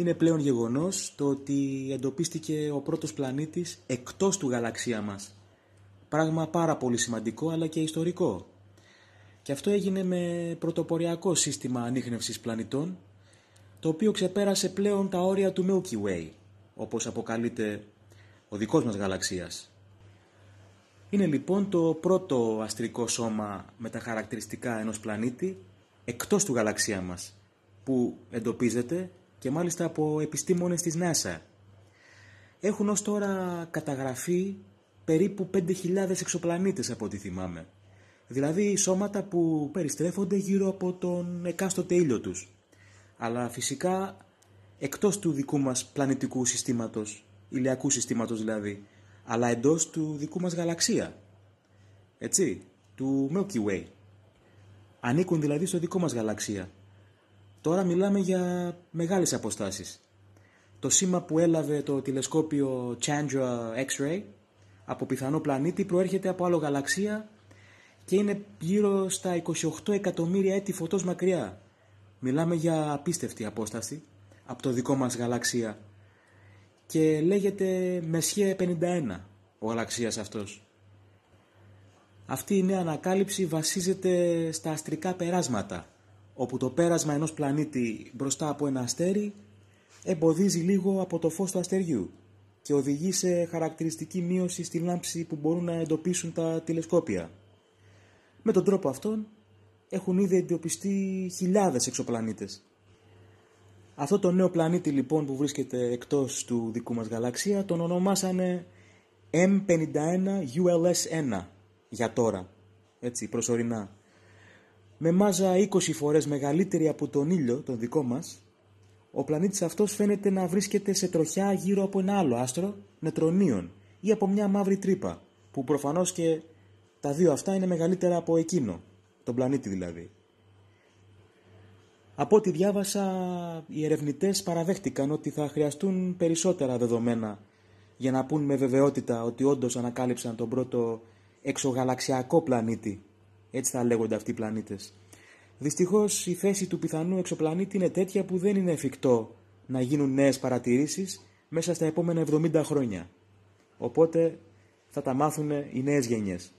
είναι πλέον γεγονός το ότι εντοπίστηκε ο πρώτος πλανήτης εκτός του γαλαξία μας. Πράγμα πάρα πολύ σημαντικό αλλά και ιστορικό. Και αυτό έγινε με πρωτοποριακό σύστημα ανείχνευσης πλανητών, το οποίο ξεπέρασε πλέον τα όρια του Milky Way, όπως αποκαλείται ο δικός μας γαλαξίας. Είναι λοιπόν το πρώτο αστρικό σώμα με τα χαρακτηριστικά ενός πλανήτη εκτός του γαλαξία μας, που εντοπίζεται και μάλιστα από επιστήμονες της NASA. Έχουν ως τώρα καταγραφεί περίπου 5.000 εξωπλανήτες από ό,τι θυμάμαι. Δηλαδή σώματα που περιστρέφονται γύρω από τον εκάστοτε ήλιο τους. Αλλά φυσικά εκτός του δικού μας πλανητικού συστήματος, ηλιακού συστήματος δηλαδή, αλλά εντός του δικού μας γαλαξία. Έτσι, του Milky Way. Ανήκουν δηλαδή στο δικό μας γαλαξία. Τώρα μιλάμε για μεγάλες αποστάσεις. Το σήμα που έλαβε το τηλεσκόπιο Chandra X-ray από πιθανό πλανήτη προέρχεται από άλλο γαλαξία και είναι γύρω στα 28 εκατομμύρια έτη φωτός μακριά. Μιλάμε για απίστευτη απόσταση από το δικό μας γαλαξία και λέγεται Μεσχέ 51 ο γαλαξίας αυτός. Αυτή η νέα ανακάλυψη βασίζεται στα αστρικά περάσματα όπου το πέρασμα ενός πλανήτη μπροστά από ένα αστέρι εμποδίζει λίγο από το φως του αστεριού και οδηγεί σε χαρακτηριστική μείωση στη λάμψη που μπορούν να εντοπίσουν τα τηλεσκόπια. Με τον τρόπο αυτόν έχουν ήδη εντοπιστεί χιλιάδες εξωπλανήτες. Αυτό το νέο πλανήτη λοιπόν που βρίσκεται εκτός του δικού μας γαλαξία τον ονομάσανε M51 ULS1 για τώρα, έτσι προσωρινά με μάζα 20 φορές μεγαλύτερη από τον ήλιο, τον δικό μας, ο πλανήτης αυτός φαίνεται να βρίσκεται σε τροχιά γύρω από ένα άλλο άστρο νετρονίων ή από μια μαύρη τρύπα, που προφανώς και τα δύο αυτά είναι μεγαλύτερα από εκείνο, τον πλανήτη δηλαδή. Από ό,τι διάβασα, οι ερευνητές παραδέχτηκαν ότι θα χρειαστούν περισσότερα δεδομένα για να πούν με βεβαιότητα ότι όντως ανακάλυψαν τον πρώτο εξωγαλαξιακό πλανήτη έτσι θα λέγονται αυτοί οι πλανήτες. Δυστυχώς η θέση του πιθανού εξωπλανήτη είναι τέτοια που δεν είναι εφικτό να γίνουν νέες παρατηρήσεις μέσα στα επόμενα 70 χρόνια. Οπότε θα τα μάθουν οι νέες γενιές.